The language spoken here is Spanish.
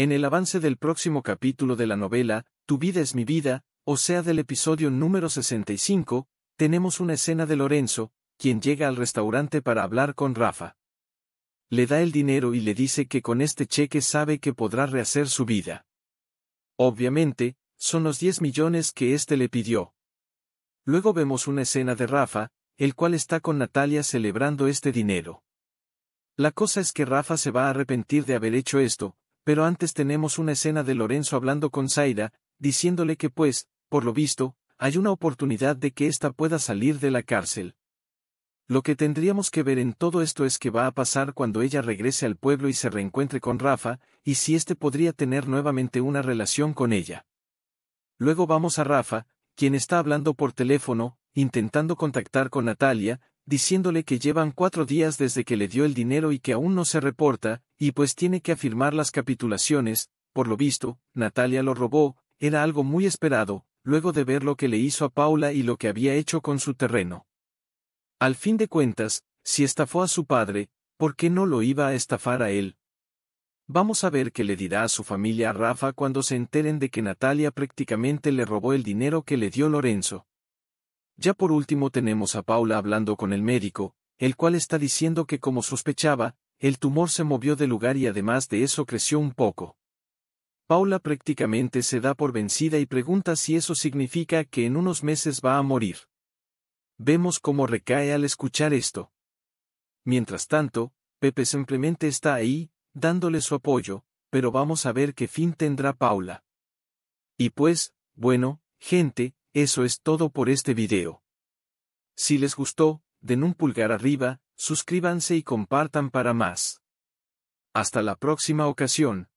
En el avance del próximo capítulo de la novela, Tu vida es mi vida, o sea del episodio número 65, tenemos una escena de Lorenzo, quien llega al restaurante para hablar con Rafa. Le da el dinero y le dice que con este cheque sabe que podrá rehacer su vida. Obviamente, son los 10 millones que este le pidió. Luego vemos una escena de Rafa, el cual está con Natalia celebrando este dinero. La cosa es que Rafa se va a arrepentir de haber hecho esto, pero antes tenemos una escena de Lorenzo hablando con Zaira, diciéndole que pues, por lo visto, hay una oportunidad de que ésta pueda salir de la cárcel. Lo que tendríamos que ver en todo esto es qué va a pasar cuando ella regrese al pueblo y se reencuentre con Rafa, y si éste podría tener nuevamente una relación con ella. Luego vamos a Rafa, quien está hablando por teléfono, intentando contactar con Natalia, diciéndole que llevan cuatro días desde que le dio el dinero y que aún no se reporta, y pues tiene que afirmar las capitulaciones, por lo visto, Natalia lo robó, era algo muy esperado, luego de ver lo que le hizo a Paula y lo que había hecho con su terreno. Al fin de cuentas, si estafó a su padre, ¿por qué no lo iba a estafar a él? Vamos a ver qué le dirá a su familia a Rafa cuando se enteren de que Natalia prácticamente le robó el dinero que le dio Lorenzo. Ya por último tenemos a Paula hablando con el médico, el cual está diciendo que como sospechaba, el tumor se movió de lugar y además de eso creció un poco. Paula prácticamente se da por vencida y pregunta si eso significa que en unos meses va a morir. Vemos cómo recae al escuchar esto. Mientras tanto, Pepe simplemente está ahí, dándole su apoyo, pero vamos a ver qué fin tendrá Paula. Y pues, bueno, gente, eso es todo por este video. Si les gustó, den un pulgar arriba, suscríbanse y compartan para más. Hasta la próxima ocasión.